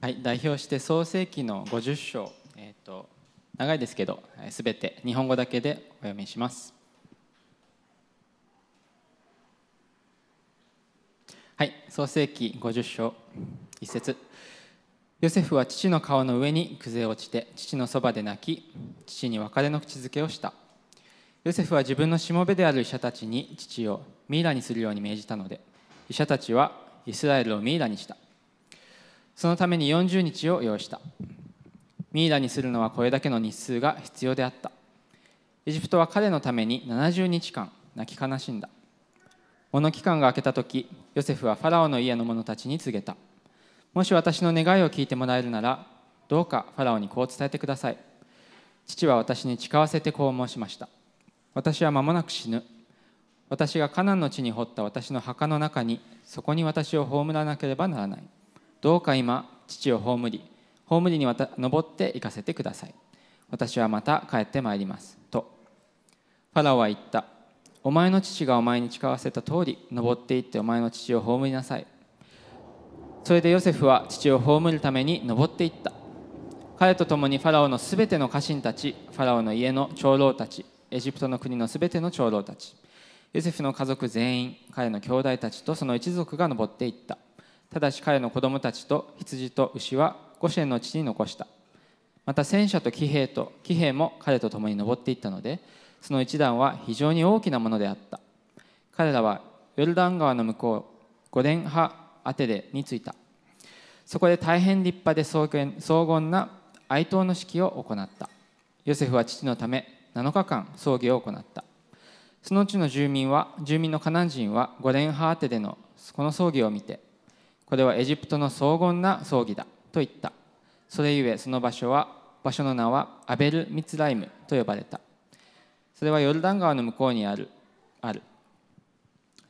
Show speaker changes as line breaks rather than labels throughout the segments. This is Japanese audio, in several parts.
はい、代表して創世記の50章、えーと、長いですけどすべて日本語だけでお読みします。はい、創世記50章一節ヨセフは父の顔の上に崩れ落ちて父のそばで泣き父に別れの口づけをしたヨセフは自分のしもべである医者たちに父をミイラにするように命じたので医者たちはイスラエルをミイラにしたそのために40日を要したミイラにするのはこれだけの日数が必要であったエジプトは彼のために70日間泣き悲しんだこの期間が明けた時ヨセフはファラオの家の者たちに告げたもし私の願いを聞いてもらえるならどうかファラオにこう伝えてください父は私に誓わせてこう申しました私は間もなく死ぬ私がカナンの地に掘った私の墓の中にそこに私を葬らなければならないどうか今父を葬り葬りにわた登って行かせてください私はまた帰ってまいりますとファラオは言ったお前の父がお前に誓わせた通り登って行ってお前の父を葬りなさいそれでヨセフは父を葬るために登っていった彼と共にファラオのすべての家臣たちファラオの家の長老たちエジプトの国のすべての長老たちヨセフの家族全員彼の兄弟たちとその一族が登っていったただし彼の子供たちと羊と牛はゴシェンの地に残したまた戦車と騎兵と騎兵も彼と共に登っていったのでその一段は非常に大きなものであった彼らはヨルダン川の向こう五デ派アテデに着いたそこで大変立派で荘厳な哀悼の式を行ったヨセフは父のため7日間葬儀を行ったそのうちの住民は住民のカナン人は五デ派アテでのこの葬儀を見てこれはエジプトの荘厳な葬儀だと言ったそれゆえその場所は場所の名はアベル・ミツライムと呼ばれたそれはヨルダン川の向こうにあるある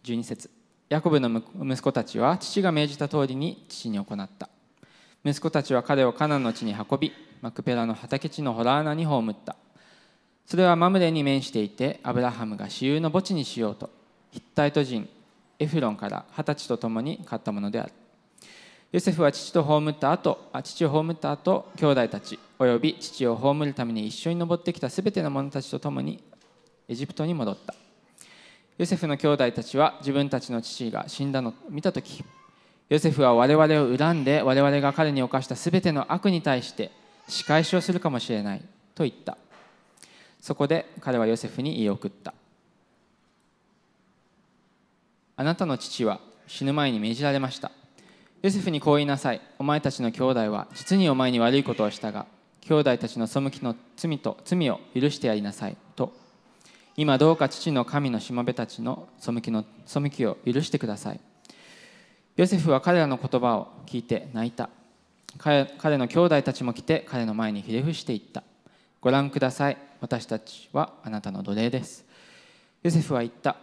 12節ヤコブの息子たちは父が命じた通りに父に行った息子たちは彼をカナンの地に運びマクペラの畑地のホラー穴に葬ったそれはマムレに面していてアブラハムが私有の墓地にしようとヒッタイト人エフロンから二十歳と共に買ったものであるヨセフは父と葬った後あ父を葬った後兄弟たちおよび父を葬るために一緒に登ってきたすべての者たちと共にエジプトに戻ったヨセフの兄弟たちは自分たちの父が死んだのを見た時ヨセフは我々を恨んで我々が彼に犯したすべての悪に対して仕返しをするかもしれないと言ったそこで彼はヨセフに言い送ったあなたの父は死ぬ前に命じられましたヨセフにこう言いなさいお前たちの兄弟は実にお前に悪いことをしたが兄弟たちの背きの罪と罪を許してやりなさいと今どうか父の神のしもべたちの背きの背きを許してくださいヨセフは彼らの言葉を聞いて泣いた彼の兄弟たちも来て彼の前にひれ伏していったご覧ください私たちはあなたの奴隷ですヨセフは言った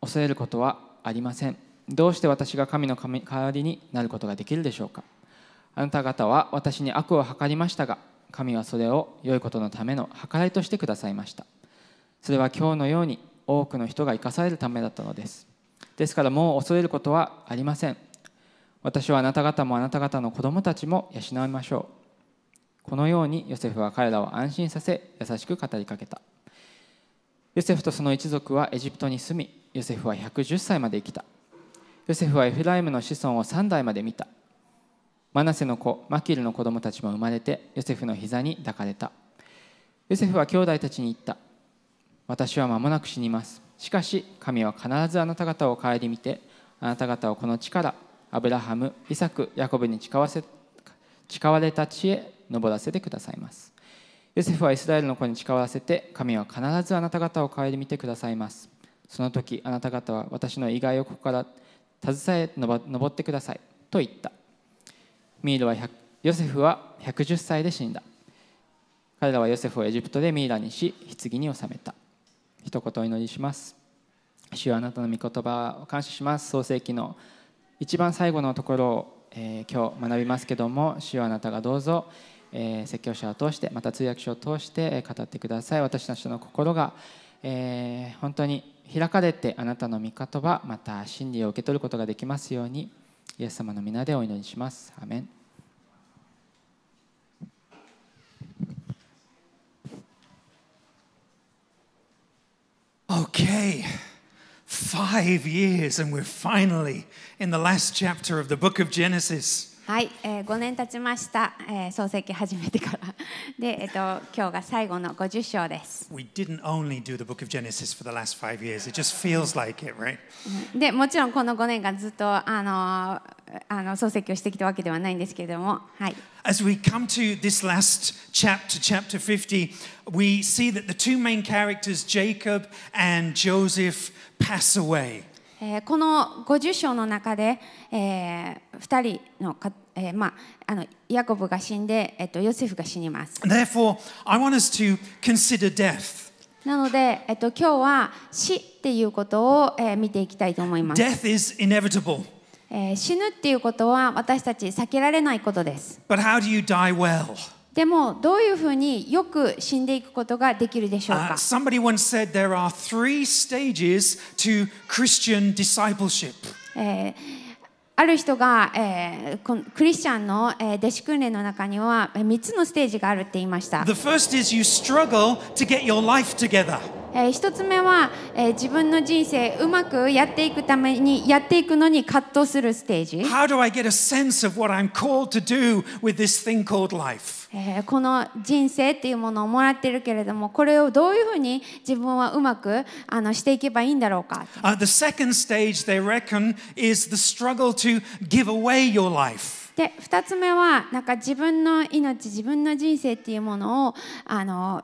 恐れることはありませんどうして私が神の代わりになることができるでしょうかあなた方は私に悪を図りましたが神はそれを良いことのための計らいとしてくださいましたそれは今日のように多くの人が生かされるためだったのですですからもう恐れることはありません私はあなた方もあなた方の子供たちも養いましょうこのようにヨセフは彼らを安心させ優しく語りかけたヨセフとその一族はエジプトに住みヨセフは110歳まで生きたヨセフはエフライムの子孫を3代まで見たマナセの子マキルの子供たちも生まれてヨセフの膝に抱かれたヨセフは兄弟たちに言った私は間もなく死にますしかし神は必ずあなた方を顧みてあなた方をこの地からアブラハムイサクヤコブに誓わせ誓われた地へ登らせてくださいますヨセフはイスラエルの子に誓わせて神は必ずあなた方を顧みてくださいますその時あなた方は私の意外をここから携え登ってくださいと言ったミイラはヨセフは110歳で死んだ彼らはヨセフをエジプトでミイラにし棺に納めた一言お祈りします主はあなたの御言葉を感謝します創世記の一番最後のところを、えー、今日学びますけども主はあなたがどうぞ、えー、説教者を通してまた通訳者を通して語ってください私たちの心が、えー、本当に開かれてあなたの御言葉また真理を受け取ることができますようにイエス様の皆でお祈りしますアメン
Five years, and we're finally in the last chapter of the book of Genesis.
はい、えー、5年経ちました、えー、世記始めてから。で、えっ、ー、と今日が最後の50章です。
We didn't only do the book of Genesis for the last five years. It just feels like it, right?
で、もちろんこの5年間ずっとあのあの漱石をしてきたわけではないんですけ
れども、はい。As we come to this last chapter, chapter 50, we see that the two main characters, Jacob and Joseph, pass away.
えこの50章の中で、えー、2人のか、えー、まあ、あのヤコブが死んで、えー、とヨセフが死にます。
Therefore, I want us to consider death.
なので、えー、と今日は死っていうことを、えー、見ていきた
いと思います。Death is inevitable.
えー、死ぬっていうことは私たち避けられないことです。
But how do you die well?
でもどういうふうによく死んでいくことができるでしょうか、uh,
somebody once said there are three stages to Christian discipleship.
えーある人が、えー、クリスチャンの、えー、弟子訓練の中には3つのステージがあるって言いました。The
first is you struggle to get your life together.
えー、1つ目は、えー、自分の人生うまくやっていくためにやっていくのに葛藤するステージ。How
do I get a sense of what I'm called to do with this thing called life?
えー、この人生っていうものをもらってるけれども、これをどういうふうに自分はうまくあのしていけばいいんだろうか。
Uh, the second stage they reckon is the struggle to give away your life.
で二つ目はなんか自分の命自分の人生っていうものをあの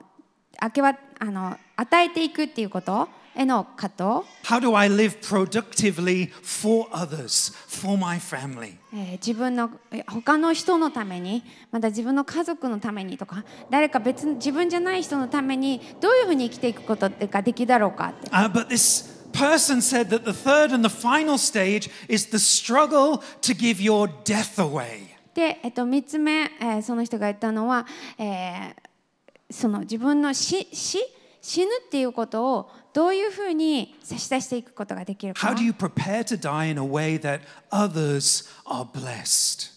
明けはあの与えていくっていうことへの葛藤
How do I live productively for others, for my family?
自分の他の人のためにまた自分の家族のためにとか誰か別自分じゃない人のためにどういうふうに生きていくことができだろうかって。
Uh, but this person said that the third and the final stage is the struggle to give your death away.
で、えっと、3つ目、えー、その人が言ったのは、えー、その自分の死死死ぬっていうことをどういうふうに差し出していくことができるか。How do you
prepare to die in a way that others are blessed?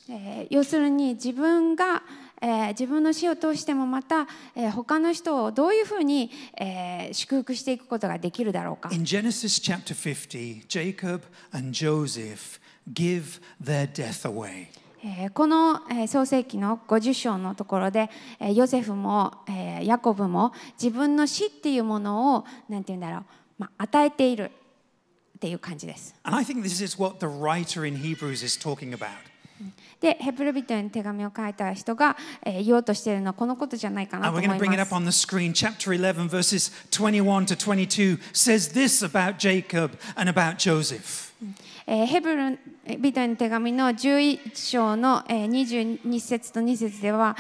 要するに自分がえー、自分の死を通してもまた、えー、他の人をどういうふうに、えー、祝福していくことができるだろうか。
In Genesis chapter 50, Jacob and Joseph give their death away.
この創世記の50章のところでヨセフもヤコブも自分の死っていうものをなんていうんだろう、まあ、与えているっていう感じです。で、ヘブル・ビ手紙を書いた人が言おうとしているのはこのことじゃないかなと思います。Bring it
up on the screen. Chapter ヘブル・の手紙を書いたが言おうとてい
るのはす。ビトへの手紙の11章の22節と2節では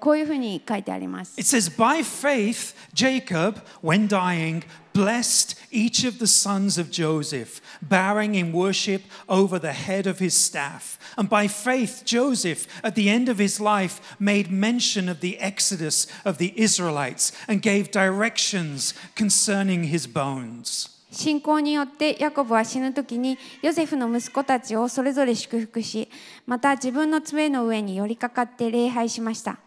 こういうふうに書いてあります。
It says, By faith, Jacob, when dying, blessed each of the sons of Joseph, bowing in worship over the head of his staff. And by faith, Joseph, at the end of his life, made mention of the exodus of the Israelites and gave directions concerning his bones.
信仰によってヤコブは死ぬ時にヨセフの息子たちをそれぞれ祝福しまた自分の杖の上に寄りかかって礼拝しました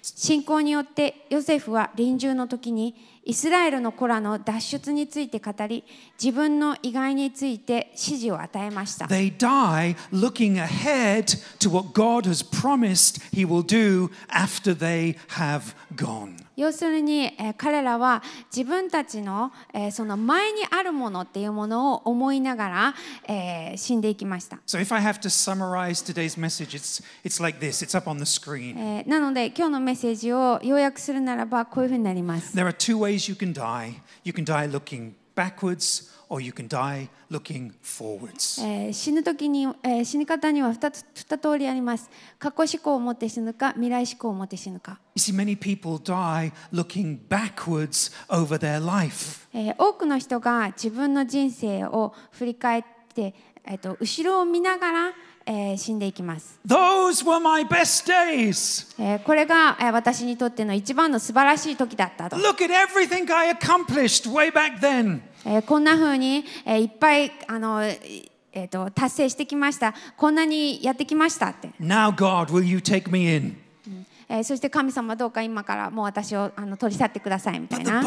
信仰によってヨセフは臨終の時にイスラエルの子らの脱出について語り、自分の意外について指示を与えました。They
die looking ahead to what God has promised He will do after they have gone.
要するに、えー、彼らは自分たちの,、えー、その前にあるものっていうものを思いながら、えー、死んでいきました。
So if I have to summarize today's message, it's, it's like this. It's up on the screen.
なので今日のメッセージを要約するならばこういうふうになります。
There are two ways y o u can die. You can die looking backwards.
死ぬ時に死ぬ方には二つ二通りあります。過去思考を持って死ぬか、未来思考を持って死ぬか。s e 多くの人が自分の人生を振り返って、えっと、後ろを見ながら、えー、死んでいきます。
Those were
my best days. えー、これが、えー、私にとっての一番の素晴らしい時だったと。Look at
everything I accomplished way back then.
えー、こんなふうに、えー、いっぱいあの、えーと、達成してきました。こんなにやってきましたって。
Now God, will you take me in?
えー、そして神様どうか今からもう私をあの取り去ってくださいみたい
な。でも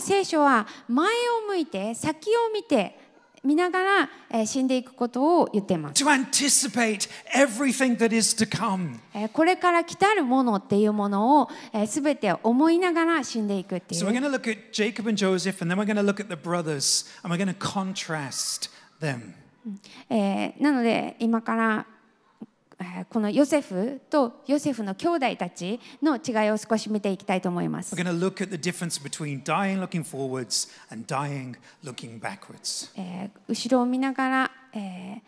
聖書は
前を向いて先を見て見ながら、えー、死んでいくことを言っていま
す。t anticipate
everything that is to come. えこれから来たるものっていうものをすべ、て思いながら死んでいくっていう。So、えなので今からこのヨセフとヨセフの兄弟たちの違いを少し見ていきたいと思います。
d y i n g forwards d y i n g
後ろを見ながら、えー、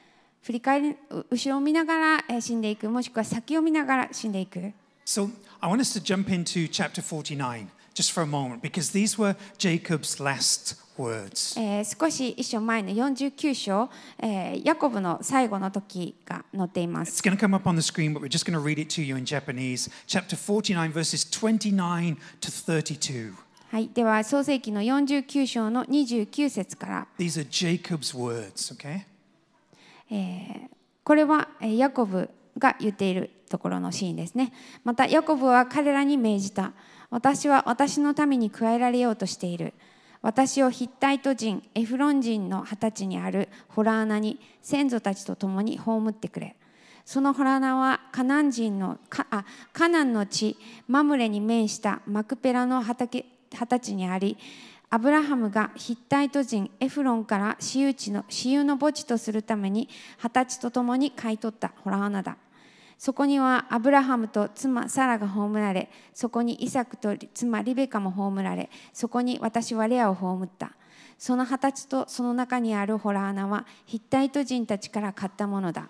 振り返り後ろを見ながら死んでいく、もしくは先を見ながら死んでいく。
So I want us to jump into chapter 49 just for a moment because these were Jacob's last words.
えー、少し一章前の49章、えー、ヤコブの最後の時が載っています。It's
going to come up on the screen, but we're just going to read it to you in Japanese. Chapter 49, verses 29 to 32.
はい、では創世記の49章の29節から。
These are Jacob's words, okay?
えー、これはヤコブが言っているところのシーンですね。またヤコブは彼らに命じた。私は私のために加えられようとしている。私をヒッタイト人エフロン人の二十歳にあるホラー穴に先祖たちと共に葬ってくれそのホラー穴はカナン人のあカナンの地マムレに面したマクペラの畑二十歳にありアブラハムがヒッタイト人エフロンから私有地の私有の墓地とするために二十歳と共に買い取ったホラー穴だそこにはアブラハムと妻サラが葬られ、そこにイサクと妻リベカも葬られ、そこに私はレアを葬った。その二十歳とその中にあるホラー穴はヒッタイト人たちから買ったものだ。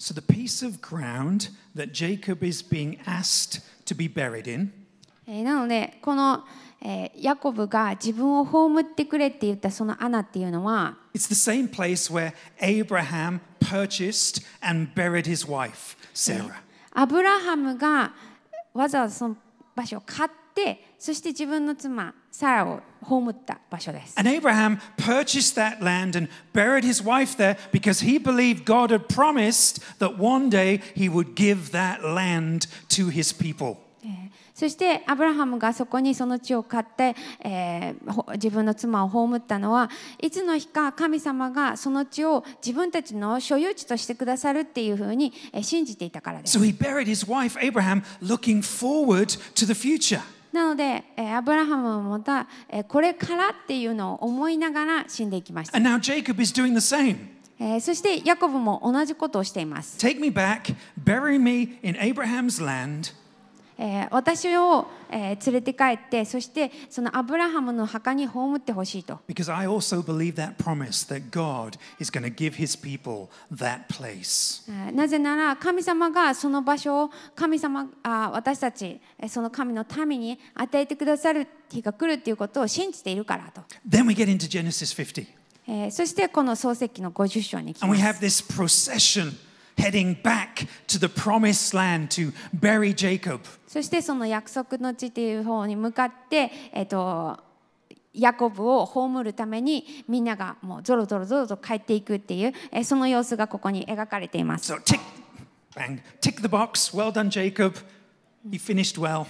So the piece of ground that Jacob is being asked to be buried in
なので、このえー、ヤコブが自分を葬ってくれって言ったそのアナっていうのは
It's the same place where Abraham purchased and buried his wife, Sarah.
アブラハムがわざわざその場所を買ってそして自分の妻サラを葬った場
所です。And Abraham purchased that land and buried his wife there because he believed God had promised that one day he would give that land to his people.
そしてアブラハムがそこにその地を買って、えー、自分の妻を葬ったのはいつの日か神様がその地を自分たちの所有地としてくださるっていうふうに信じていたからです。なので、アブラハムはまた、これからっていうのを思いながら死んでいきました。えそしてヤコブも同じことをしています。
Take me back, bury me in Abraham's land.
えー、私を、えー、連れて帰ってそしてそのアブラハムの墓に葬ってほ
しいと。Because I also believe that promise that God is going to give his people that place.
なぜなら神様がその場所を神様あ私たちその神の民に与えてくださる日が来るということを信じているからと。
Then we get into Genesis 50.
えー、そしてこの創世記の50章に
来ます。And we have this procession heading back to the promised land to bury Jacob.
そしてその約束の地という方に向かって、えっと、ヤコブを葬るためにみんながもうぞろぞろぞろと帰っていくっていう、えその様子がここに
描かれています。So, tick, bang, tick the box. Well done, Jacob. He finished well.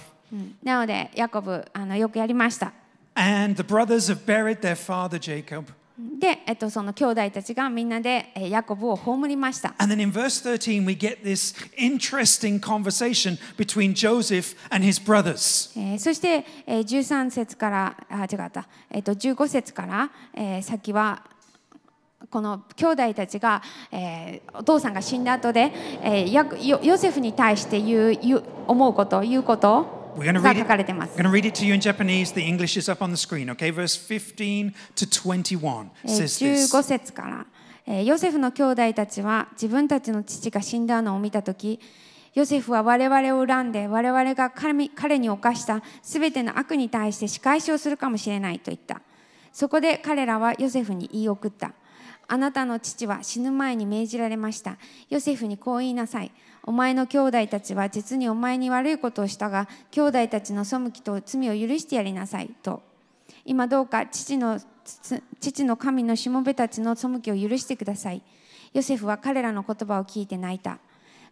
なので、ヤコブあのよくやりました。
And the brothers have buried their father Jacob.
で、えっと、その兄弟たちがみんなでヤコブを葬りま
した。And then in verse 13 we get this interesting conversation between Joseph and his brothers.
そして、13節から、あ、違った、えっと、15節から、えー、先は、この兄弟たちが、えー、お父さんが死んだ後で、えー、ヨヨセフに対して言う言う思うこと、言うこと。
が書かれて o i n g 15 15
節からヨセフの兄弟たちは自分たちの父が死んだのを見たとき、ヨセフは我々を恨んで、我々が彼に犯したすべての悪に対して仕返しをするかもしれないと言った。そこで彼らはヨセフに言い送った。あなたの父は死ぬ前に命じられました。ヨセフにこう言いなさい。お前の兄弟たちは実にお前に悪いことをしたが兄弟たちの背きと罪を許してやりなさいと今どうか父の父の神のしもべたちの背きを許してくださいヨセフは彼らの言葉を聞いて泣いた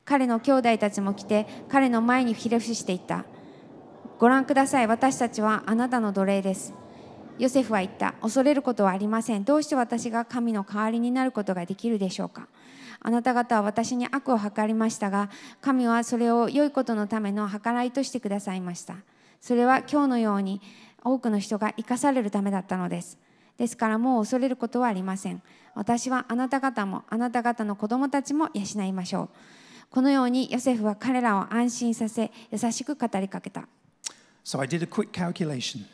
彼の兄弟たちも来て彼の前にひれ伏していったご覧ください私たちはあなたの奴隷ですヨセフは言った恐れることはありませんどうして私が神の代わりになることができるでしょうかあなた方は私に悪を図りましたが神はそれを良いことのための計らいとしてくださいましたそれは今日のように多くの人が生かされるためだったのですですからもう恐れることはありません私はあなた方もあなた方の子供たちも養いましょうこのようにヨセフは彼らを安心させ優しく語りかけた
So I did a quick calculation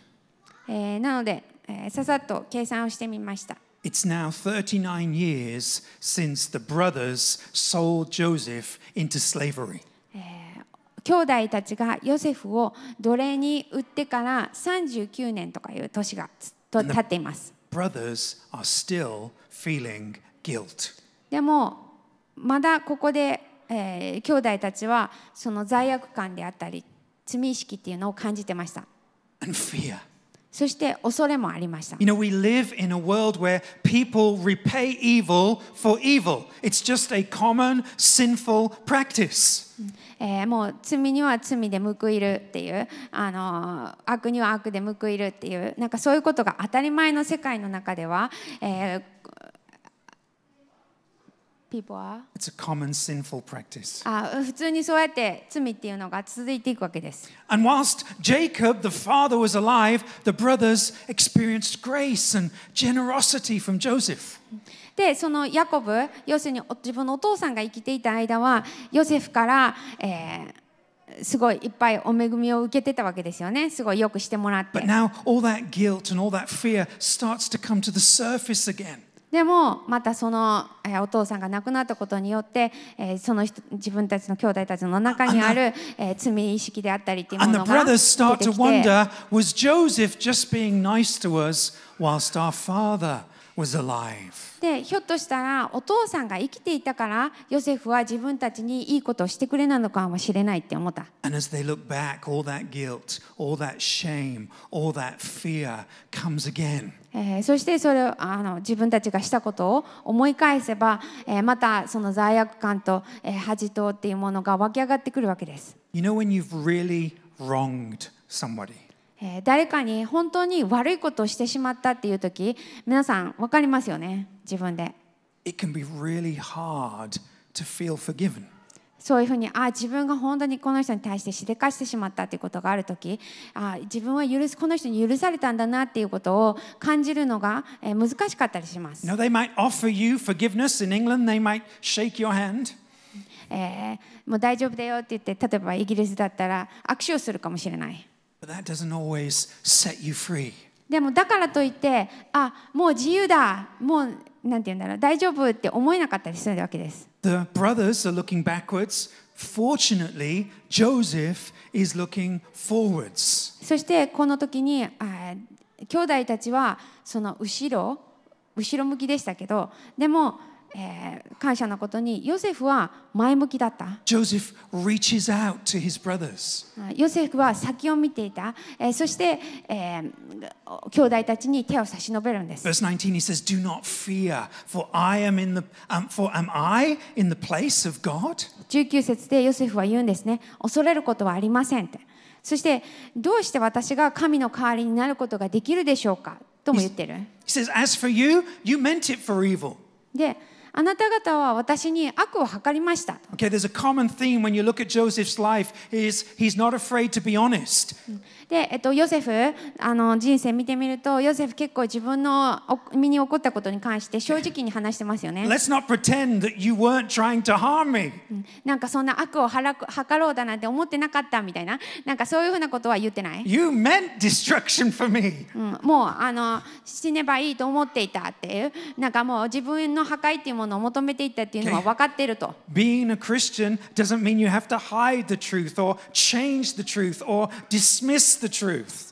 えー、なので、えー、ささっと計算をしてみました。
It's now 39 years since the brothers sold Joseph into slavery.
兄弟たちがヨセフを奴隷に売ってから39年とかいう年が経ってい
ます。Brothers are still feeling guilt.
でも、まだここで、えー、兄弟たちはその罪悪感であったり、罪意識っていうのを感じてました。And fear. そして恐れもありました。You know,
we live in a world where people repay evil for evil. It's just a common sinful practice.
えー、もう罪には罪で報いるっていうあの悪には悪で報いるっていうなんかそういうことが当たり前の世界の中では、えー、people are.
It's a common sinful practice.
普通にそうやって罪っていうのが続いていくわけです。
And whilst Jacob, the father, was alive, the brothers experienced grace and generosity from Joseph.
でそのヤコブ要するに自分のお父さんが生きていた間はヨセフから、えー、すごいいっぱいお恵みを受けてたわけですよねすごいよくしてもらって。But
now all that guilt and all that fear starts to come to the surface again.
でもまたその、えお父さんが亡くなったことによって、えその自分たちの兄弟たちの中にある、え罪意識であったりっていうものが出てきて。And the brothers start to wonder
was Joseph just being nice to us whilst our father
でひょっとしたらお父さんが生きていたからヨセフは自分たちにいいことをしてくれなのかもしれないって思った。
Back, all that guilt, all that shame, all that fear comes again.
えそしてそれをあの自分たちがしたことを思い返せば、えー、またその罪悪感と、えー、恥とっていうものが湧き上がってくるわけです。
You know when you've really wronged somebody?
え誰かに本当に悪いことをしてしまったっていう時皆さん分かりますよね自分で。
It can be really hard to feel forgiven.
そういうふうにあ自分が本当にこの人に対してしでかしてしまったということがある時あ自分は許すこの人に許されたんだなっていうことを感じるのが、えー、難しかったりします。
n o w they might offer you forgiveness in England, they might shake your hand. えー、
もう大丈夫だよって言って例えばイギリスだったら握手をするかもしれない。でもだからといってあもう自由だもうなんて言うんだろう大丈夫って思えなかったりするわけです。
The brothers are looking backwards. Fortunately, Joseph is looking forwards.
そしてこの時にあ兄弟たちはその後ろ後ろ向きでしたけどでもえー、感謝なことにヨセフは前向きだった。ジョセフは先を見ていた。えー、そして、えー、兄弟たちに手を差し伸
べるんです。v e r 19
h 節でヨセフは言うんですね。恐れることはありませんそして、どうして私が神の代わりになることができるでしょうかとも言ってる。
で、あなた方は私に悪を図りました。Okay, there's a common theme when you look at Joseph's life is he's not afraid to be honest. うん
で、えっと、ヨセフあの人生見てみるとヨセフ結構自分の身に起こったことに関して正直に話してますよね。Let's
not pretend that you weren't trying to harm me.
なんかそんな悪をはらろうだなんて思ってなかったみたいななんかそういうふうなことは言ってない。
You meant destruction for me.、う
ん、もうあの死ねばいいと思っていたっていうなんかもう自分の破壊っていうものを求めていたっていうのは分かっていると。
Being a Christian doesn't mean you have to hide the truth or change the truth or dismiss the truth.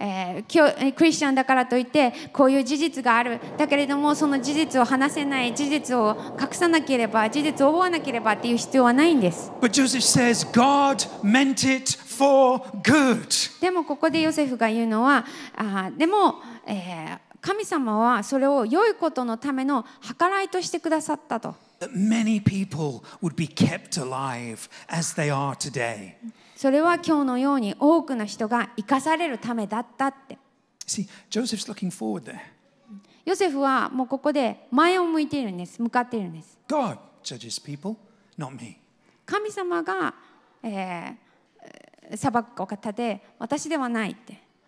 えー、クリスチャンだからといってこういう事実があるだけれどもその事実を話せない事実を隠さなければ事実を覆わなければっていう必要はないんで
す But Joseph says, God meant it for good.
でもここでヨセフが言うのはあでも、えー、神様はそれを良いことのための計らいとしてくださったと。
That many people would be kept alive as they are today.
それは今日のように多くの人が生かされるためだったって。See, Joseph's looking forward there. ヨセフはもうここで前を向いているんです、向かっているんです。
God judges people, not me.
神様が、えー、裁くお方で、私ではないって。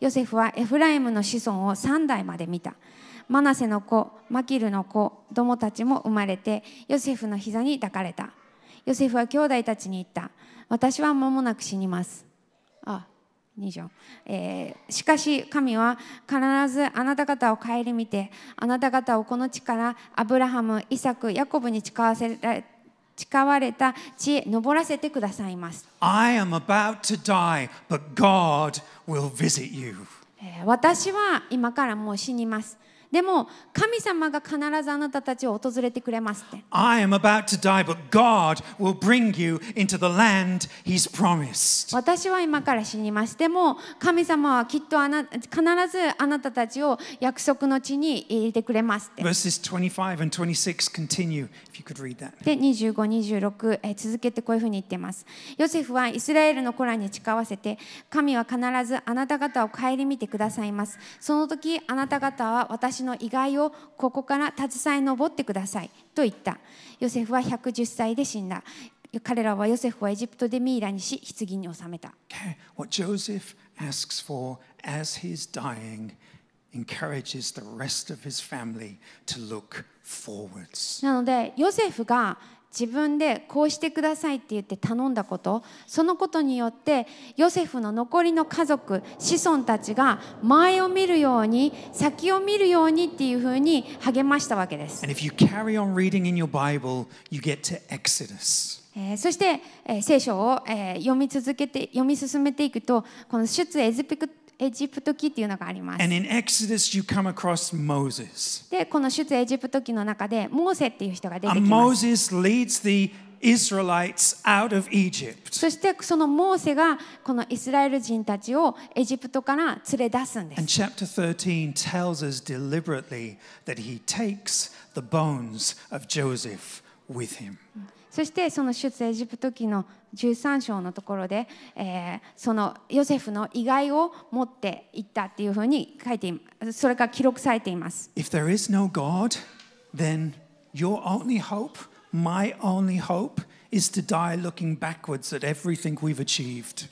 ヨセフはエフライムの子孫を3代まで見たマナセの子マキルの子どもたちも生まれてヨセフの膝に抱かれたヨセフは兄弟たちに言った私は間もなく死にますあ二条、えー、しかし神は必ずあなた方を顧みてあなた方をこの地からアブラハムイサクヤコブに誓わせられ誓われた地へ登らせてくださいます。
I am about to die, but God will visit you.
私は今からもう死にます。でも神様が必ずあなたたちを訪れてくれますって。die, 私は今から死にます。でも神様はきっとあな必ずあなたたちを約束の地に入れてくれますって。
25 26
で、25、26、えー、続けてこういうふうに言ってます。ヨセフはイスラエルの子らに誓わせて、神は必ずあなた方を顧みてくださいます。その時あなた方は私の意外をここから携え上ってくださいと言ったヨセフは110歳で死んだ彼らはヨセフをエジプトでミイラにし棺に納めた
okay. What Joseph asks for as he's dying encourages the rest of his family to look forwards
なのでヨセフが自分でこうしてくださいって言って頼んだことそのことによってヨセフの残りの家族子孫たちが前を見るように先を見るようにっていうふうに励ましたわけです。えー、そして、えー、聖書を、えー、読み続けて読み進めていくとこの出エジプトエジプト記っていうのがあります。And
in Exodus, you come across Moses.
で、この出エジプト記の中で、モーセっていう人が出てきます。
Moses leads the Israelites out of Egypt.
そしてそのモーセがこのイスラエル人たちをエジプトから連れ出すんです。And
chapter 13 tells us deliberately that he takes the bones of Joseph with him.
そしてその出エジプト記の13章のところで、えー、そのヨセフの意外を持っていったっていうふうに書いてそれが記録されています。
If there is no God, then your only hope, my only hope, is to die looking backwards at everything we've achieved.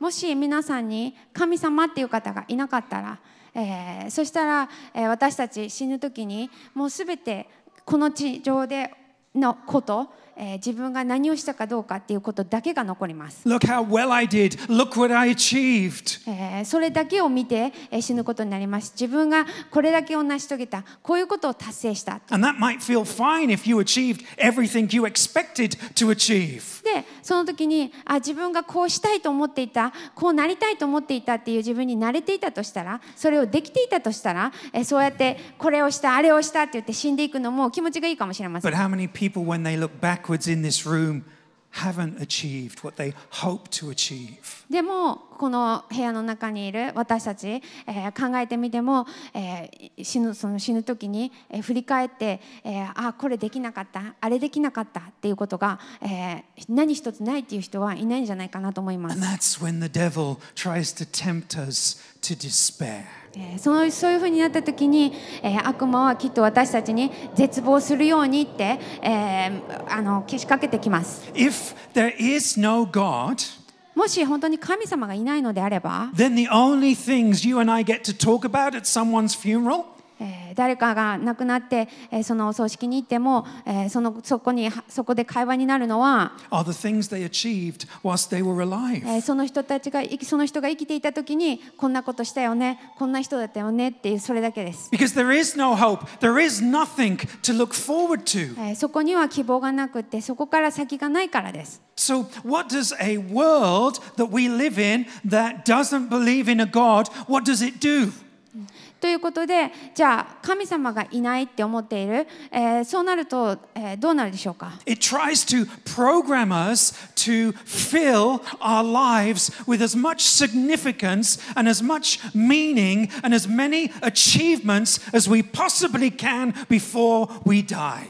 もし皆さんに神様っていう方がいなかったら、えー、そしたら、えー、私たち死ぬ時にもうすべてこの地上でのことえー、自分が何をしたかどうかっていうことだけが残ります。
Look how well I did. Look what I achieved. えー、それだけを見
て、えー、死ぬことになります。自分がこれだけを成し遂げた、こういうことを達成した。
And that might feel fine if you achieved everything you expected to achieve.
で、その時にあ、自分がこうしたいと思っていた、こうなりたいと思っていたっていう自分に慣れていたとしたら、それをできていたとしたら、えー、そうやってこれをした、あれをしたって言って死んでいくのも気持ちがいいかもしれません。But how
many people when they look back backwards in this room haven't achieved what they hope to achieve.
でもこの部屋の中にいる私たち、えー、考えてみても、えー、死ぬその死ぬ時に、えー、振り返って、えー、あこれできなかったあれできなかったっていうことが、えー、何一つないっていう人はいないんじゃないかなと思います。And
that's when the devil tries to tempt us to despair.
えー、そのそういうふうになった時に、えー、悪魔はきっと私たちに絶望するようにって、えー、あのけしかけてきます。
If there is no God,
もし本当に神様がいないのであれば、
then the only things you and I get to talk about at someone's funeral
えー、誰かが亡くなって、えー、そのお葬式に行っても、えー、そのそこにそこで会話になるのは、
are the things they achieved whilst they were alive. え
ー、その人たちがその人が生きていた時にこんなことしたよね、こんな人だったよねっていうそれだけです。
Because there is no hope, there is nothing to look forward to.
えー、そこには希望がなくて、そこから先がないからです。
So, what does a world that we live in that doesn't believe in a God, what does it do?
ということでじゃあ神様がいないって思っている、えー、そうなると、えー、どうなるでしょうか
It tries to program us to fill our lives with as much significance and as much meaning and as many achievements as we possibly can before we die.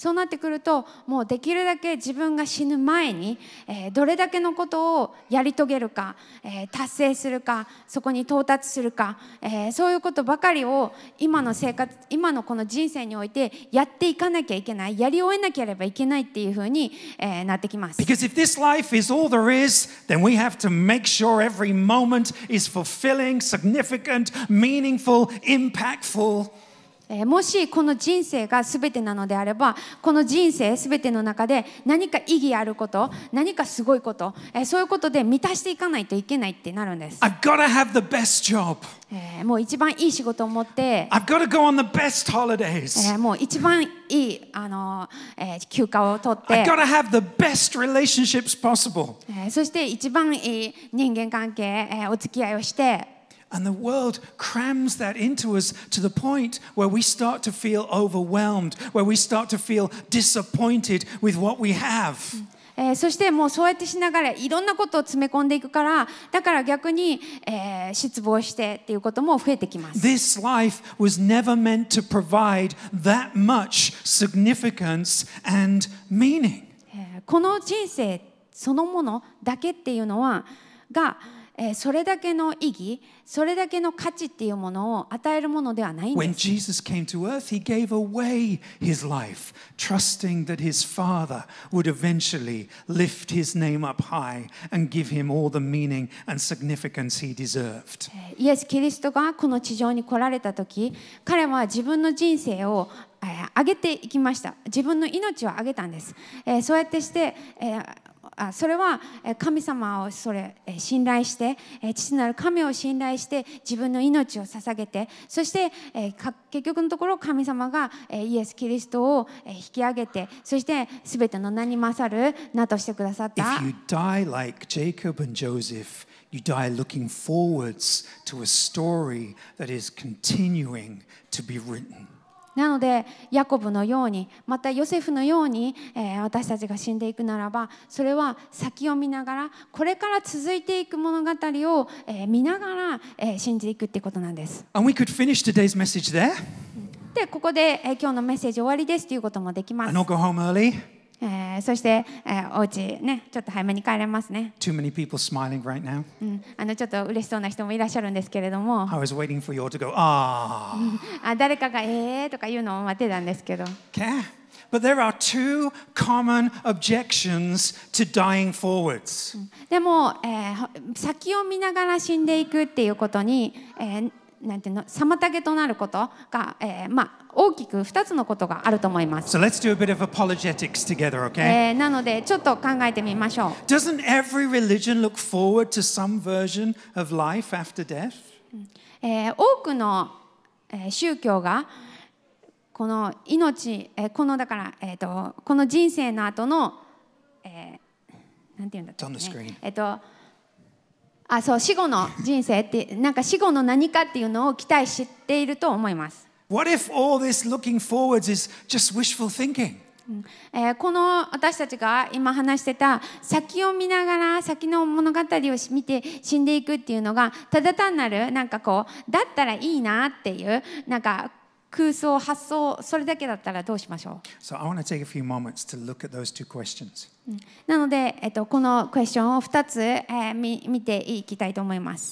そうなってくるともうできるだけ自分が死ぬ前に、えー、どれだけのことをやり遂げるか、えー、達成するかそこに到達するか、えー、そういうことばかりを今の生活今のこの人生においてやっていかなきゃいけないやり終えなければいけないっていうふうに、えー、なってきます。
Because if this life is all there is, then we have to make sure every moment is fulfilling, significant, meaningful, impactful. えもしこの人生が
全てなのであればこの人生全ての中で何か意義あること何かすごいこと、えそういうことで満たしていかないといけないってなるんです。
i got t a have the best job.
えもう一番いい仕事を持って
i got t a go on the best holidays. え
もう一番いいあの、え休暇を取って i got t a have
the best relationships possible.
えそして一番いい人間関係、えお付き合いをして
And the world crams that into us to the point where we start to feel overwhelmed, where we start to feel disappointed with what we have.
えー、そしてもうそうやってしながらいろんなことを詰め込んでいくからだから逆に、えー、失望して
っていうことも増えてきます。This life was never meant to provide that much significance and meaning. この人生そ
のものだけっていうのはが、えーえー、それだけの意義、それだけの価値っていうものを与えるものではないんです。When
Jesus came to earth, he gave away his life, trusting that his Father would eventually lift his name up high and give him all the meaning and significance he deserved.
イエス・キリストがこの地上に来られた時、彼は自分の人生を上げていきました。自分の命を上げたんです。えー、そうやってして、えーあそれは神様をそれ信頼して父なる神を信頼して自分の命を捧げてそして結局のところ神様がイエス・キリストを引き上げてそして全ての名に勝る名としてくださった。If you
die like Jacob and Joseph, you die looking forwards to a story that is continuing to be written.
なのでヤコブのようにまたヨセフのように、えー、私たちが死んでいくならばそれは先を見ながらこれから続いていく物語を、えー、見ながら、えー、信じていくってことなんです。
And we could finish today's message there.
でここで、えー、今日のメッセージ終わりですということもできます。And I'll go
home early.
えー、そして、えー、お家ね、ちょっと早めに帰れますね。
Too many people smiling right now.
うん、あのちょっと嬉しそうな人もいらっしゃるんですけれども。
I was waiting for you all to go, ah.
あ、誰かがえーとか言うのを待ってたんですけど。Okay.
But there are two common objections to dying forwards.
でも、えー、先を見ながら死んでいくっていうことに、えー、なんていうの妨げとなることが、えー、まあ大きく二つのことがある
と思います。So let's do a bit of apologetics together, okay? え
ー、なのでちょっと考えてみましょう。
Doesn't every religion look forward to some version of life after death?
えー、多くの、えー、宗教がこの命、えー、このだからえー、とこの人生の後の、えー、なんていう
んだっけ、ね、
えっ、とあそう死後の人生ってなんか死後の何かっていうのを期待していると思います。
What if all this looking forwards is just wishful thinking?
えー、この私たちが今話してた先を見ながら先の物語を見て死んでいくっていうのがただ単なるなんかこうだったらいいなっていうなんか空想、発想、それだけだったらどうしましょう、なので、えっと、このクエスチョンを2つ、えー、見見ていきたいと思います。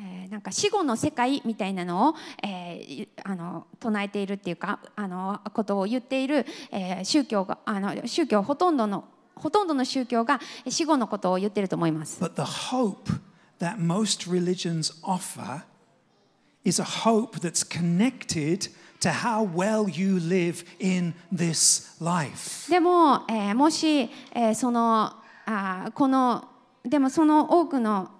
i なんか死後の世界みたいなのを、えー、あの唱えているっていうかあのことを言っている、えー、宗教があの宗教ほとんどのほとんどの宗教が死後のことを言ってると思います。But the hope
that most religions offer is a hope that's connected to how well you live in this life.
でも、えー、もし、えー、そのあこのでもその多くの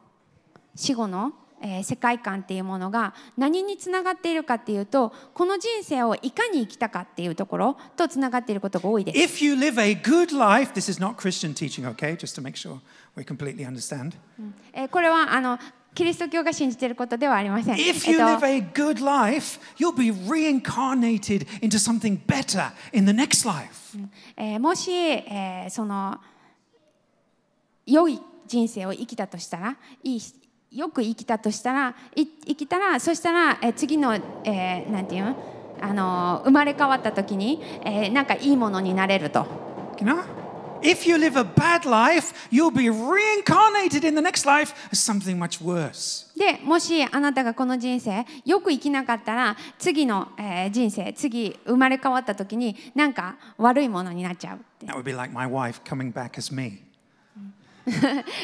死後のえー、世界観っていうものが何につながっているかっていうとこの人生をいかに生きたかっていうところとつながっていることが多いです。If
you live a good life, this is not Christian teaching, okay? Just to make sure we completely understand.、
えー、これはあのキリスト教が信じていることではありません。If you live a
good life, you'll be reincarnated into something better in the next life. えー、もし、えー、その
良い人生を生きたとしたらいいよく生きたとしたら生きたらそしたら、え次の、えー、ていうのあの生まれ変わった時に、えー、なんかいいものになれると。
You know? If you live a bad life, you'll be reincarnated in the next life as something much worse.
で、もしあなたがこの人生よく生きなかったら、次の、えー、人生、次生まれ変わった時になんか悪いものになっちゃう。
That would be like my wife coming back as me.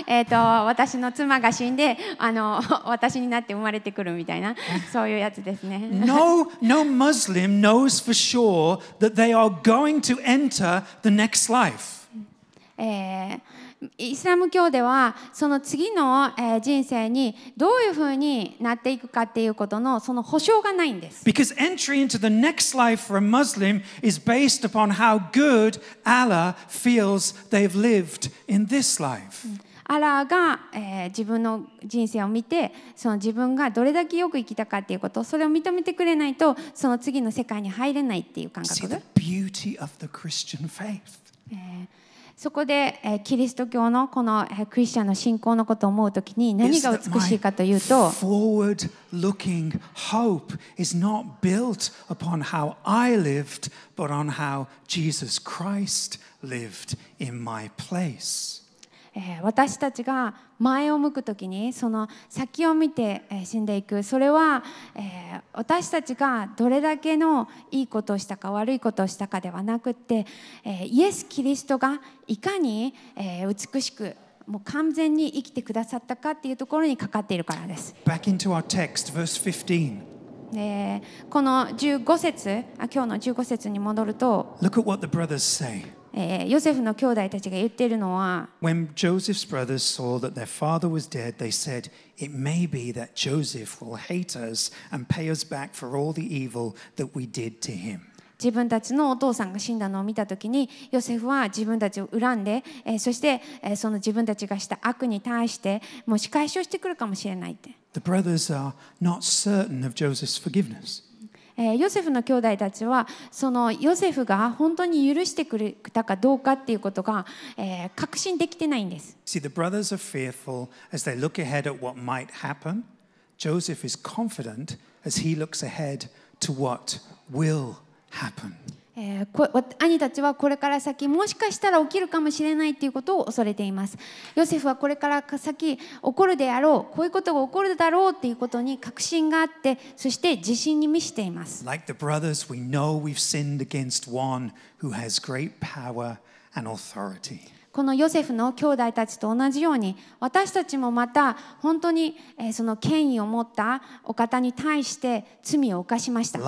えっと私の妻が死んであの私になって生まれてくるみたいなそういうやつですね。no,
no Muslim knows for sure that they are going to enter the next life.
えーイスラム教ではその次の人生にどういうふうになっていくかっていうことのその保証がないんで
す。Because entry into the next life for a Muslim is based upon how good Allah feels they've lived in this life.
アラーが、えー、自分の人生を見てその自分がどれだけよく生きたかっていうことそれを認めてくれないとその次の世界に入れないっていう
感覚。See the beauty of the Christian faith. えー
そこで、えキリスト教のこの、えクリスチャンの信仰のことを思うときに何が美しいかというと
forward looking hope is not built upon how I lived but on how Jesus Christ lived in my place
え私たちが前を向く時にその先を見て、死んでいくそれは、え私たちがどれだけのいいことをしたか悪いことをしたかではなくって、えイエス・キリストがいかに、え美しくもう完全に生きてくださったかっていうところにかかっているからです。
Back into our text, verse 15.
この15節今日の15節に戻ると
Look at what the brothers say.
えー、ヨセフの兄弟たちが言っているのは、
When Joseph's brothers saw that their father was dead, they said, It may be that Joseph will hate us and pay us back for all the evil that we did to him. 自
分たちのお父さんが死んだのを見たときに、ヨセフは自分たちを恨んで、えー、そして、えー、その自分たちがした悪に対して、もう仕返しをしてくるかもしれないって。
The brothers are not certain of Joseph's forgiveness.
えー、ヨセフの兄弟たちはそのヨセフが本当に許してくれたかどうかっていうことが、えー、確信でき
てないんです。See, the brothers are fearful as they look ahead at what might happen. Joseph is confident as he looks ahead to what will happen.
えー、こ兄たちはこれから先もしかしたら起きるかもしれないということを恐れていますヨセフはこれから先起こるであろうこういうことが起こるだろうということに確信があってそして自信に満ちています
Like the brothers we know we've sinned against one who has great power and authority
このヨセフの兄弟たちと同じように私たちもまた本当にその権威を持ったお方に対して罪を犯しました。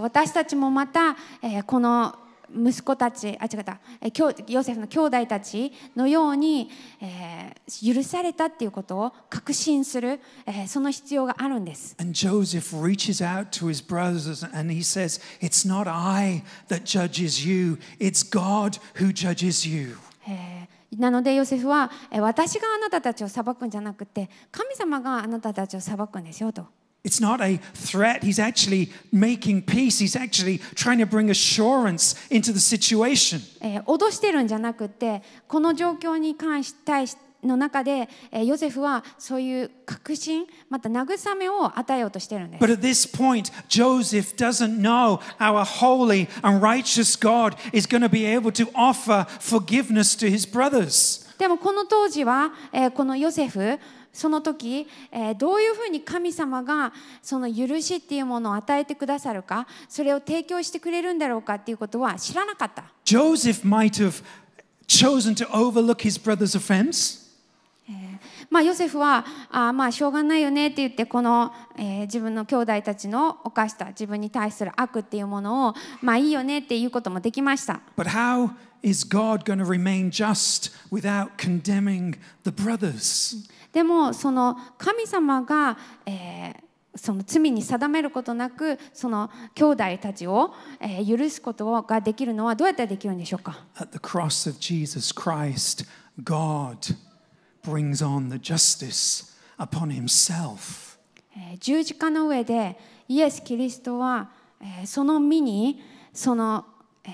私たちもまたこの息子たちあ違ったヨセフの兄弟たちのように、えー、許されたっていうことを確信する、えー、その必要があるんです。
And Joseph reaches out to his brothers and he says, It's not I that judges you, it's God who judges you.
なのでヨセフは私があなたたちを裁くんじゃなくて神様があなたたちを裁くんですよと。It's
not a threat. He's actually making peace. He's actually trying to bring assurance into the situation.
えー、脅してるんじゃなくて、この状況に関し対しの中で、えー、ヨゼフはそういう確信、また慰めを与えようとしてるん
です。But at this point, Joseph doesn't know our holy and righteous God is going to be able to offer forgiveness to his brothers.
でもこの当時は、えー、このヨセフ、その時、えー、どういうふうに神様がその許しっていうものを与えてくださるかそれを提供してくれるんだろうかっていうことは知らなかっ
た。ジョセフ might have chosen to overlook his brother's offense.
まあ、ヨセフはあまあしょうがないよねって言ってこの、えー、自分の兄弟たちの犯した自分に対する悪っていうものをまあいいよねっていうこともできました。
But how is God going to remain just without condemning the brothers?
でもその神様が、えーその罪に定めることなくその兄弟たちを、えー、許すことができるのはどうやってできるんでしょうか
At the cross of Jesus Christ, God brings on the justice upon himself.
十字架の上でイエス・キリストは、えー、その身にその、えー、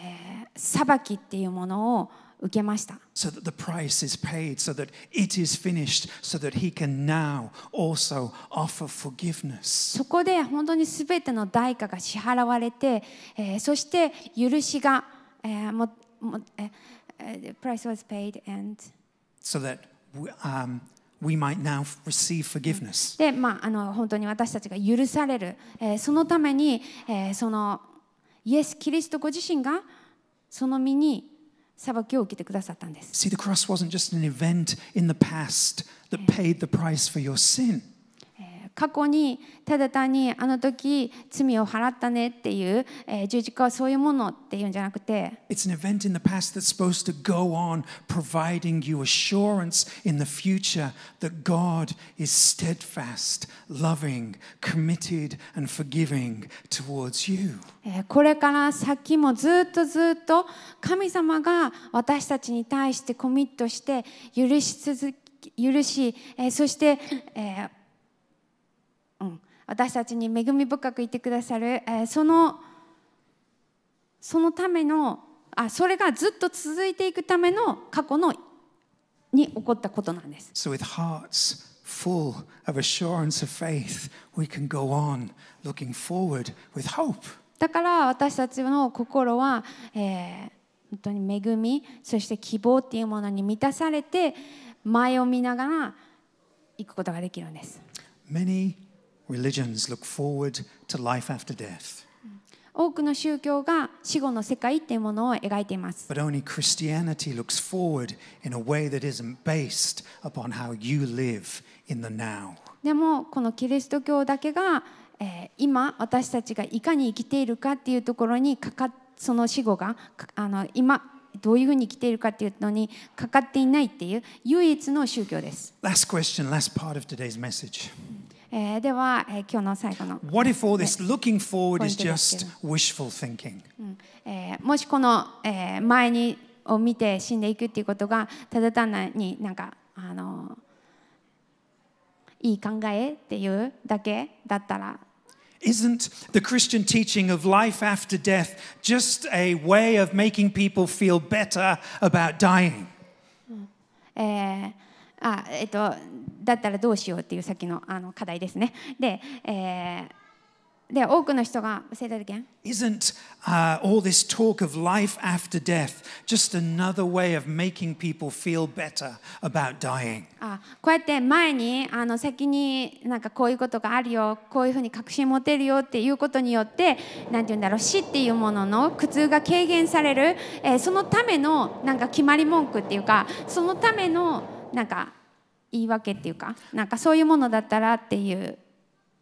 裁きっていうものを受けました。
So that the price is paid, so that it is finished, so that he can now also offer forgiveness. そ
こで本当にすべての代価が支払われて、えー、そして許しが、えー、もも、えー、price was paid and
so that we, um, We might now receive forgiveness.
で、まあ、あの本当に私たちが許される、えー、そのために、えー、そのイエス・キリストご自身がその身に裁きを受けてくださったんです。
See, the cross wasn't just an event in the past that paid the price for your sin.
過去にただ単にあの時罪を払ったねっていう、えー、十字架はそういうものっていうんじゃなくて
It's an event in the past that's supposed to go on providing you assurance in the future that God is steadfast, loving, committed and forgiving towards you
これから先もずっとずっと神様が私たちに対してコミットして許し続け許し、えー、そして、えー私たちに恵み深くいてくださる、えそのそのためのあそれがずっと続いていくための過去のに起こったことな
んです。So with hearts full of assurance of faith, we can go on looking forward with hope.
だから私たちの心は、えー、本当に恵みそして希望っていうものに満たされて前を見ながら行くことができるんです。
Many religions look forward to life after death.
多くの宗教が死後の世界というものを描いていま
す。But only Christianity looks forward in a way that isn't based upon how you live in the now.
でも、このキリスト教だけが、えー、今、私たちがいかに生きているかっていうところにかかその死後があの今、どういうふうに生きているかっていうのにかかっていないっていう唯一の宗教です。
Last question, last part of today's message.
えー、では、えー、今日の最後の。
What if all this looking forward is just wishful thinking?、
うんえー、もしこの、えー、前にを見て死んでいくっていうことがただ単になんかあのいい考えっていうだけだったら。
Isn't the Christian teaching of life after death just a way of making people feel better about dying?
えーあ、えっと、だったらどうしようっていうさっきのあの課題ですね。で、えー、で多くの人が生体験
Isn't、uh, all this talk of life after death just another way of making people feel better about dying?
あこうやって前にあの先になんかこういうことがあるよこういうふうに確信持てるよっていうことによってなんて言うんだろう死っていうものの苦痛が軽減される、えー、そのためのなんか決まり文句っていうかそのためのなんか言い訳っていうかなんかそういうものだったらっていう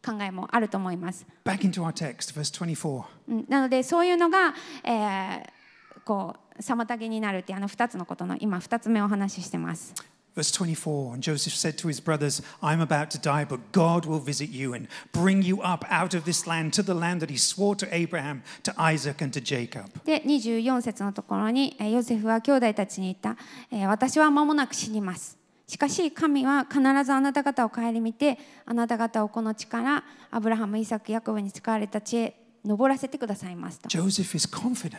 考えもあると思い
ます。Back into our text, verse 24.
なのでそういうのが、えー、こう妨げになるっていうあの2つのことの今2つ目お話ししてます。
Verse 24 And Joseph said to his brothers, I am about to die, but God will visit you and bring you up out of this land to the land that he swore to Abraham, to Isaac, and to Jacob.
で、24節のところに、ヨセフは兄弟たちに言った、私は間もなく死にます。しかし神は必ずあなた方を顧みてあなた方をこの地からアブラハム、イサク、ヤコブに使われた地へ登らせてくださいます
と。Joseph is confident.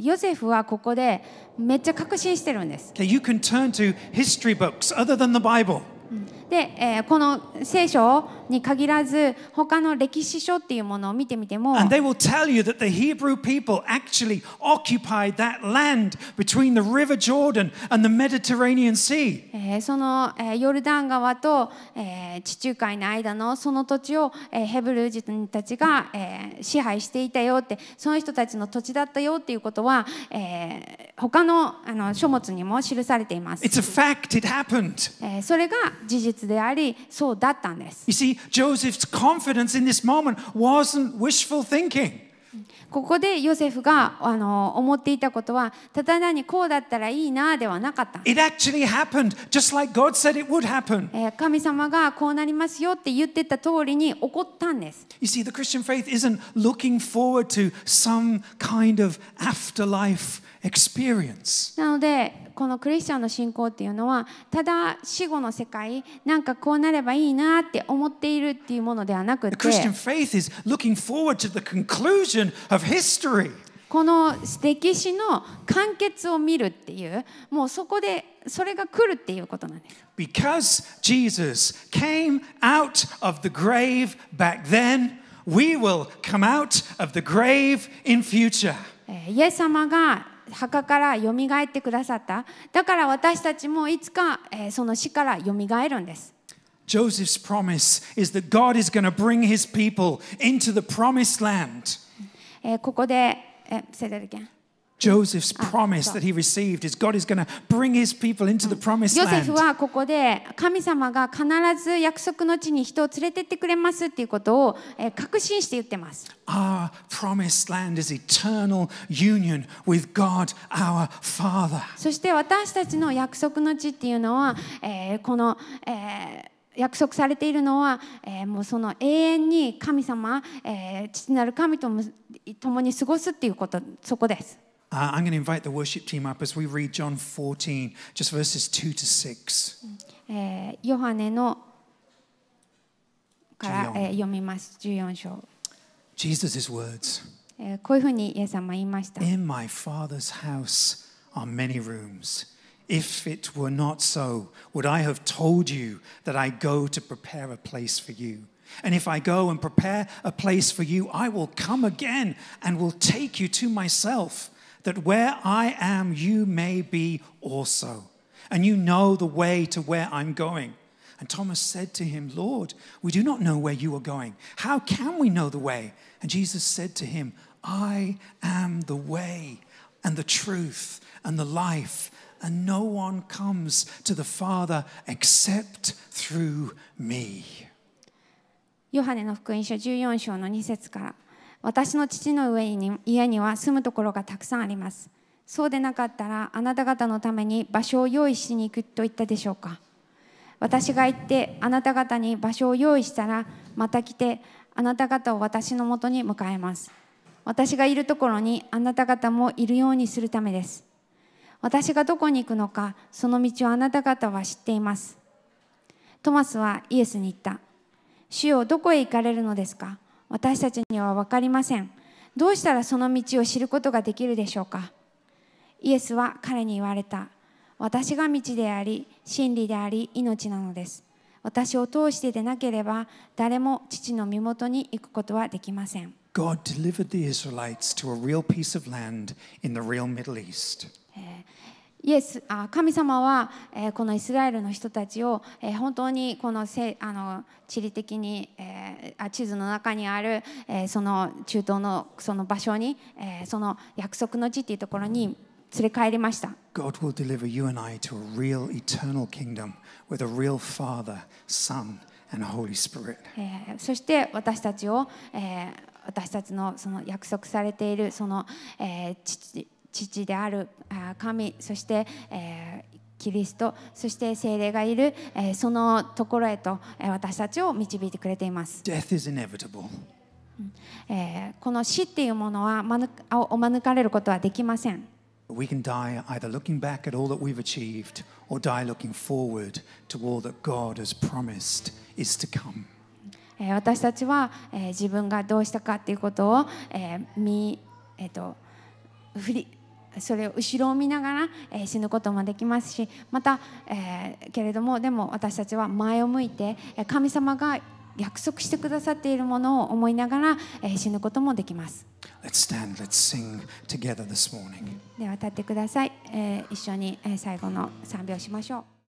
ヨセフはここでめっちゃ確信してるんです。
Okay, you can turn to history books other than the Bible. う
んで、えー、この聖書に限らず他の歴史書っていうものを見てみても And they
will tell you that the Hebrew people actually occupied that land between the river Jordan and the Mediterranean Sea
そのヨルダン川と地中海の間のその土地をヘブル人たちが支配していたよってその人たちの土地だったよっていうことは他の書物にも記されています It's
a fact. It happened.
それが事実実であり、そうだったんです。
You see, Joseph's confidence in this moment wasn't wishful thinking.
ここでヨセフがあの思っていたことは、ただ単にこうだったらいいなではなかった。
It actually happened, just like God said it would happen.
神様がこうなりますよって言ってた通りに起こったん
です。You see, the Christian faith isn't looking forward to some kind of afterlife. experience.
なのでこのクリスチャンの信仰っていうのはただ死後の世界なんかこうなればいいなって思っているっていうものではなく The て Christian
faith is looking forward to the conclusion of history.
この歴史の完結を見るっていうもうそこでそれが来るっていうことなん
です。Because Jesus came out of the grave back then, we will come out of the grave in future. イエス様
が墓からよみがえってくださっただから私たちもいつか、えー、その死からよみがえるんです
Joseph's promise is that God is going to bring his people into the promised land.
えー、ここで、えー、say that again.
Joseph's promise that he received is God is going to bring his people into the promised land. Our promised land is eternal union with God our Father.
そして私たちの約束の地っていうのは、えー、この、えー約束されているのは、えー、もうその永遠に神様、えー、父なる神とも共に過ごすっていうことそこです。
Uh, I'm going to invite the worship team up as we read John 14, just verses 2 to 6.
Mm. Eh, eh,
Jesus' words.
Eh, In
my father's house are many rooms. If it were not so, would I have told you that I go to prepare a place for you? And if I go and prepare a place for you, I will come again and will take you to myself that where I am, you may be also, and you know the way to where I'm going. And Thomas said to him, Lord, we do not know where you are going. How can we know the way? And Jesus said to him, I am the way and the truth and the life, and no one comes to the Father except through me.
ヨハネの福音書14章の2節から私の父の上に家には住むところがたくさんあります。そうでなかったらあなた方のために場所を用意しに行くと言ったでしょうか。私が行ってあなた方に場所を用意したらまた来てあなた方を私のもとに迎えます。私がいるところにあなた方もいるようにするためです。私がどこに行くのかその道をあなた方は知っています。トマスはイエスに言った。主よどこへ行かれるのですか私たちには分かりませんどうしたらその道を知ることができるでしょうかイエスは彼に言われた私が道であり真理であり命なのです私を通してでなければ誰も父の身元に行くことはできません
God delivered the Israelites to a real piece of land in the real Middle East.
イエスあ神様は、えこのイスラエルの人たちを、え本当にこのせあの地理的に、え地図の中にある、えその中東のその場所に、えその約束の地というところに連れ帰りました。
God will deliver you and I to a real eternal kingdom with a real Father, Son, and Holy Spirit.
そして私たちを、え私たちのその約束されているその、え父父である神そして、えー、キリストそして聖霊がいる、えー、そのところへと、えー、私たちを導いてくれています。
Death is inevitable.
えー、この死っていうものはお免れることはできません。
We can die either looking back at all that we've achieved or die looking forward to all that God has promised is to come.
私たちは、えー、自分がどうしたかっていうことを、えー、見えっ、ー、と振りそれを後ろを見ながら、え死ぬこともできますしまた、えけれどもでも私たちは前を向いて神様が約束してくださっているものを思いながら、え死ぬこともできます。
Let's stand, let's sing together this morning.
では立ってください、え一緒に、え最後の3秒しましょう。